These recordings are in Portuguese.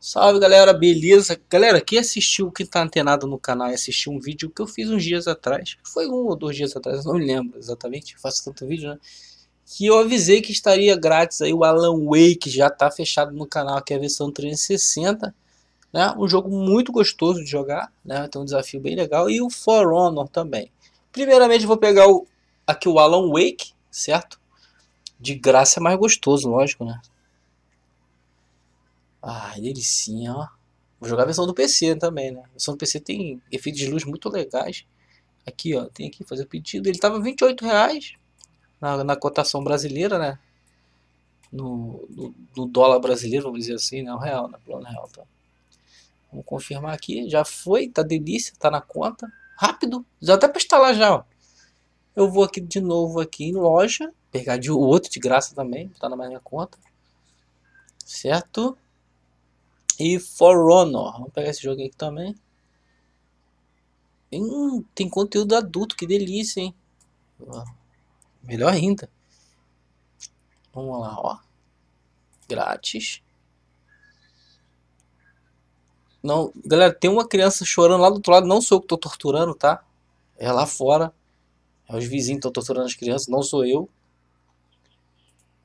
Salve galera, beleza? Galera, quem assistiu, que tá antenado no canal e assistiu um vídeo que eu fiz uns dias atrás, foi um ou dois dias atrás, não me lembro exatamente, faço tanto vídeo, né? Que eu avisei que estaria grátis aí o Alan Wake, já tá fechado no canal, que é a versão 360, né? Um jogo muito gostoso de jogar, né? Tem um desafio bem legal, e o For Honor também. Primeiramente vou pegar o, aqui o Alan Wake, certo? De graça é mais gostoso, lógico, né? Ah, ah, sim, ó. Vou jogar a versão do PC também, né? A versão do PC tem efeitos de luz muito legais. Aqui, ó, tem aqui fazer o pedido. Ele tava 28 reais na, na cotação brasileira, né? No, no, no, dólar brasileiro, vamos dizer assim, né? O real, né? Plano real, tá? Vamos confirmar aqui. Já foi, tá delícia, tá na conta. Rápido, já até pra instalar já, ó. Eu vou aqui de novo aqui em loja, pegar de outro de graça também, tá na minha conta. Certo? E For Honor. Vamos pegar esse jogo aqui também. Hum, tem conteúdo adulto, que delícia, hein? Melhor ainda. Vamos lá, ó. Grátis. Não, galera, tem uma criança chorando lá do outro lado. Não sou eu que tô torturando, tá? É lá fora. É os vizinhos que estão torturando as crianças, não sou eu.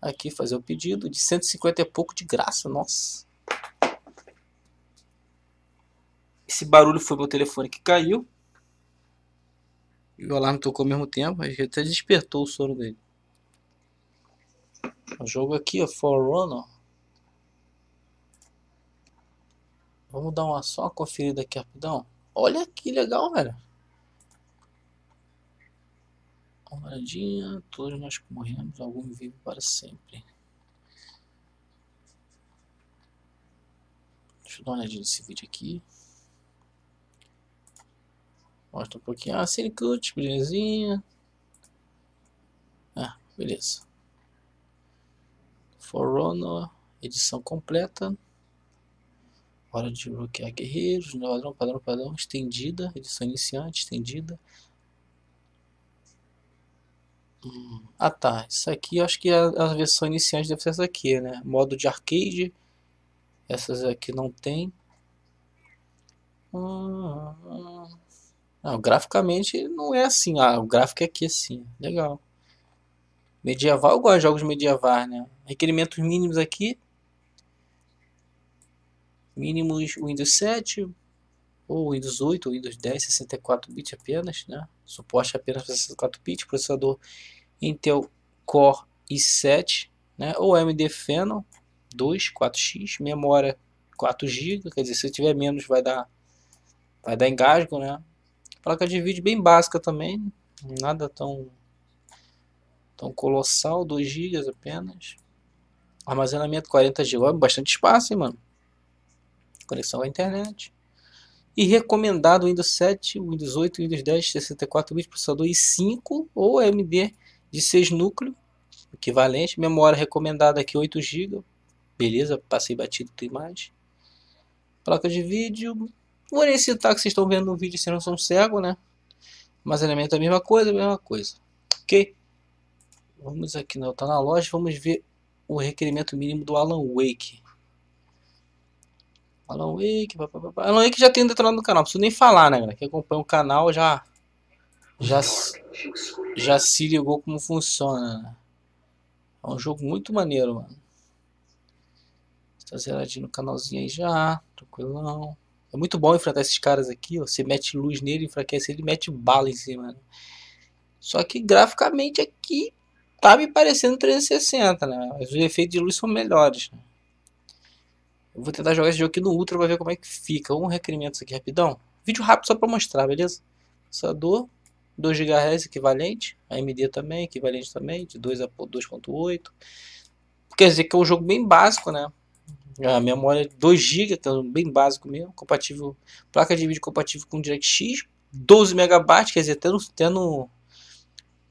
Aqui fazer o pedido de 150 e pouco de graça, nossa. Esse barulho foi meu telefone que caiu. E o alarme tocou ao mesmo tempo, mas até despertou o sono dele. O jogo aqui, ó, Forerunner. Vamos dar uma só uma conferida aqui rapidão. Olha que legal, velho. Uma olhadinha, todos nós morremos, algum vivo para sempre. Deixa eu dar uma olhadinha nesse vídeo aqui. Mostra um pouquinho. Ah, Cinecut, belezinha. Ah, beleza. Forerunner, edição completa. Hora de bloquear guerreiros, padrão, padrão, padrão, estendida, edição iniciante, estendida. Hum, ah tá, isso aqui acho que a, a versão iniciante deve ser essa aqui, né? Modo de arcade, essas aqui não tem. Hum, hum. Não, graficamente não é assim. Ah, o gráfico é aqui assim. Legal. Medieval, eu gosto de jogos medievais, né? Requerimentos mínimos aqui. Mínimos Windows 7, ou Windows 8, ou Windows 10, 64 bits apenas, né? Suporte apenas para 64 bits, processador Intel Core i7, né? Ou AMD Phenom 2, 4x, memória 4 GB, quer dizer, se tiver menos vai dar vai dar engasgo, né? Placa de vídeo bem básica também, nada tão, tão colossal, 2 GB apenas. Armazenamento 40 GB, é bastante espaço, hein, mano. Conexão à internet. E recomendado Windows 7, Windows 8, Windows 10, 64 bits, processador i5 ou AMD de 6 núcleo, equivalente. Memória recomendada aqui 8 GB. Beleza, passei batido tem mais. Placa de vídeo, Vou nem citar que vocês estão vendo no vídeo se não são cego, né? Mas elemento é a mesma coisa, a mesma coisa. Ok? Vamos aqui, não, né? tá na loja, vamos ver o requerimento mínimo do Alan Wake. Alan Wake, Alan Wake já tem detonado no canal, não preciso nem falar, né, galera? Quem acompanha o canal já já já se ligou como funciona. É um jogo muito maneiro, mano. Tá zeradinho no canalzinho aí já, tranquilão. É muito bom enfrentar esses caras aqui, ó. Você mete luz nele, enfraquece ele, mete bala em cima. Né? Só que graficamente aqui tá me parecendo 360, né? Mas os efeitos de luz são melhores. Né? Eu vou tentar jogar esse jogo aqui no Ultra pra ver como é que fica. Um requerimento aqui rapidão. Vídeo rápido só pra mostrar, beleza? Processador, 2 GHz equivalente, AMD também, equivalente também, de 2 a 2.8. Quer dizer que é um jogo bem básico, né? a memória 2 GB, que é então, bem básico mesmo, compatível, placa de vídeo compatível com DirectX, 12 MB, quer dizer, até no, até no,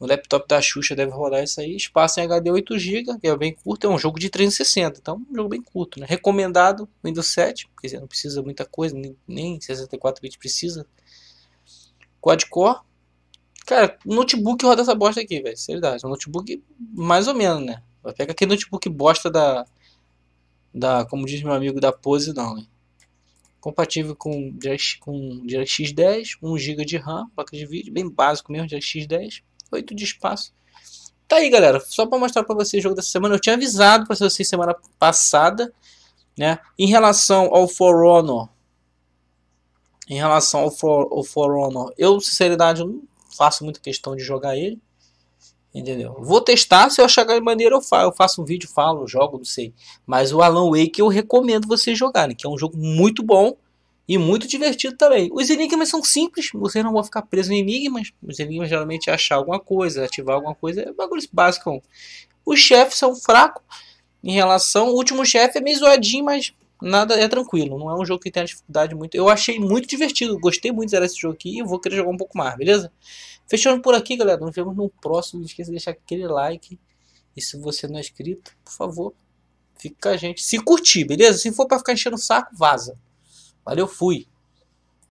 no laptop da Xuxa deve rodar isso aí, espaço em HD 8 GB, que é bem curto, é um jogo de 360, então um jogo bem curto, né? Recomendado Windows 7, quer dizer, não precisa muita coisa, nem, nem 64 bits precisa. Quad-core, Cara, notebook roda essa bosta aqui, velho. Seriedade. Um notebook mais ou menos, né? Pega aquele notebook bosta da da, como diz meu amigo, da pose não, né? Compatível com DirectX, com DirectX 10, 1 GB de RAM, placa de vídeo, bem básico mesmo, DirectX 10, 8 de espaço. Tá aí, galera, só para mostrar para vocês o jogo dessa semana, eu tinha avisado para vocês semana passada, né? Em relação ao For Honor, em relação ao For, ao For Honor, eu, sinceridade, não faço muita questão de jogar ele. Entendeu? Vou testar, se eu achar que é maneiro eu faço, eu faço um vídeo, falo, jogo, não sei. Mas o Alan Wake eu recomendo vocês jogarem, que é um jogo muito bom e muito divertido também. Os enigmas são simples, você não vai ficar preso em enigmas. Os enigmas geralmente é achar alguma coisa, ativar alguma coisa, é bagulho básico. Os chefes são fracos em relação. O último chefe é meio zoadinho, mas nada é tranquilo, não é um jogo que tem dificuldade muito. Eu achei muito divertido, gostei muito de zerar esse jogo aqui e vou querer jogar um pouco mais, beleza? Fechando por aqui, galera. Nos vemos no próximo. Não esqueça de deixar aquele like. E se você não é inscrito, por favor, fica a gente. Se curtir, beleza? Se for para ficar enchendo o saco, vaza. Valeu, fui.